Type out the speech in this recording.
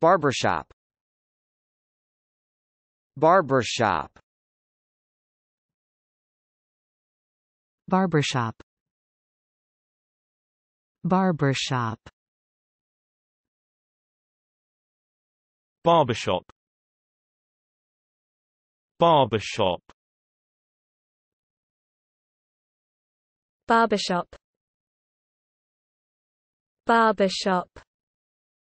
Barbershop Barbershop Barbershop Barbershop Barbershop Barbershop Barbershop Barbershop